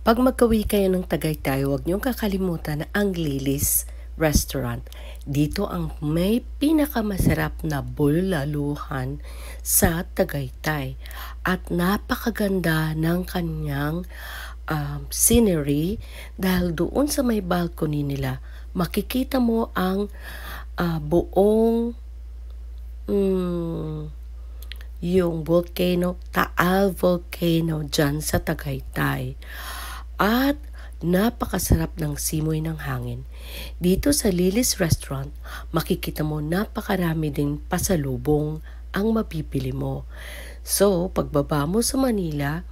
Pag magkawi kayo ng Tagaytay, huwag niyong kakalimutan na ang Lilis Restaurant. Dito ang may pinakamasarap na bulaluhan sa Tagaytay. At napakaganda ng kanyang um, scenery dahil doon sa may balcony nila, makikita mo ang uh, buong mm, yung volcano, Taal Volcano dyan sa Tagaytay at napakasarap ng simoy ng hangin. Dito sa Lily's Restaurant, makikita mo napakarami ding pasalubong ang mapipili mo. So, pagbaba mo sa Manila,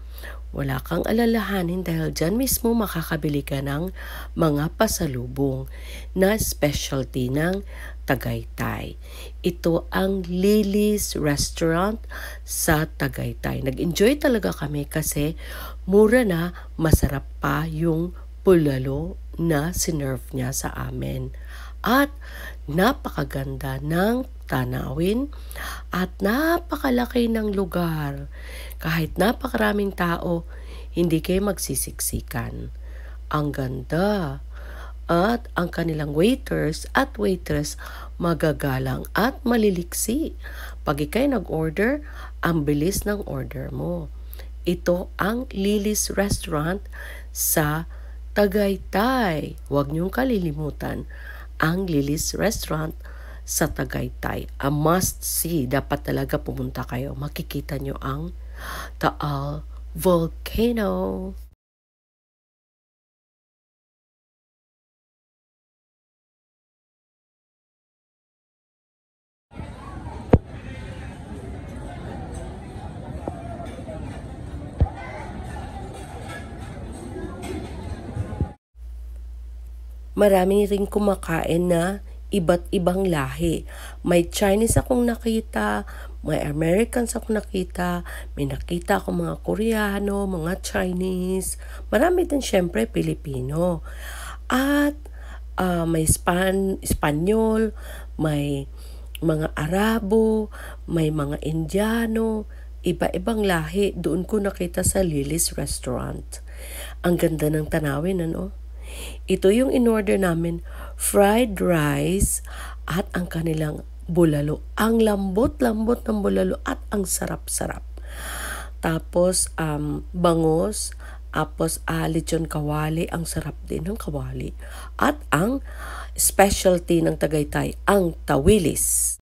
wala kang alalahanin dahil dyan mismo makakabili ka ng mga pasalubong na specialty ng Tagaytay. Ito ang Lily's Restaurant sa Tagaytay. Nag-enjoy talaga kami kasi mura na, masarap pa yung pulalo na sinerve niya sa amin. At napakaganda ng tanawin at napakalaki ng lugar. Kahit napakaraming tao, hindi kayo magsisiksikan. Ang ganda. At ang kanilang waiters at waitress magagalang at maliliksi. Pag ikay nag-order, ang bilis ng order mo. Ito ang Lily's Restaurant sa Tagaytay. Huwag niyong kalilimutan ang Lilis Restaurant sa Tagaytay. A must see. Dapat talaga pumunta kayo. Makikita niyo ang Taal Volcano. marami ring kumakain na iba't ibang lahi. May Chinese akong nakita, may Americans akong nakita, may nakita akong mga Koreano, mga Chinese, marami din syempre Pilipino. At uh, may Span Espanyol, may mga Arabo, may mga Indiano, iba-ibang lahi doon ko nakita sa Lily's Restaurant. Ang ganda ng tanawin, ano? Ito yung in-order namin, fried rice at ang kanilang bulalo. Ang lambot-lambot ng bulalo at ang sarap-sarap. Tapos um, bangos, tapos uh, lechon kawali, ang sarap din ng kawali. At ang specialty ng Tagaytay, ang tawilis.